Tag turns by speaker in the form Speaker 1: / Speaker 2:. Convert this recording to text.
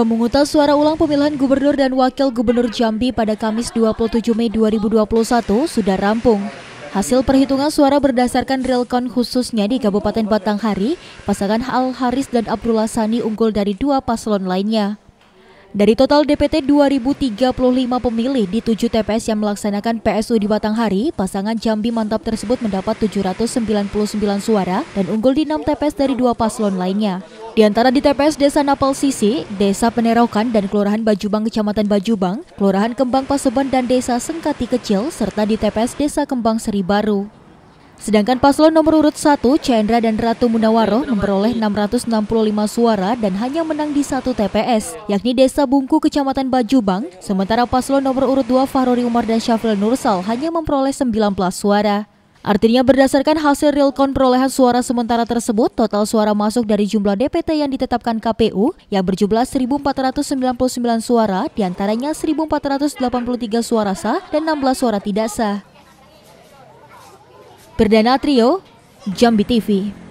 Speaker 1: Pemungutan suara ulang pemilihan gubernur dan wakil gubernur Jambi pada Kamis 27 Mei 2021 sudah rampung. Hasil perhitungan suara berdasarkan real count khususnya di Kabupaten Batanghari, pasangan Al Haris dan Abdullah Sani unggul dari dua paslon lainnya. Dari total DPT 2035 pemilih di 7 TPS yang melaksanakan PSU di Batanghari, pasangan Jambi mantap tersebut mendapat 799 suara dan unggul di 6 TPS dari dua paslon lainnya. Di antara di TPS Desa Napal Sisi, Desa Penerokan dan Kelurahan Bajubang Kecamatan Bajubang, Kelurahan Kembang Paseban dan Desa Sengkati Kecil, serta di TPS Desa Kembang Seri Baru. Sedangkan paslon nomor urut 1, Chandra dan Ratu Munawaroh memperoleh 665 suara dan hanya menang di satu TPS, yakni Desa Bungku, Kecamatan Bajubang, sementara paslon nomor urut 2, Fahrori Umar dan Syafril Nursal hanya memperoleh 19 suara. Artinya berdasarkan hasil real count perolehan suara sementara tersebut, total suara masuk dari jumlah DPT yang ditetapkan KPU yang berjumlah 1.499 suara, diantaranya 1.483 suara sah dan 16 suara tidak sah. Perdana Trio, Jambi TV.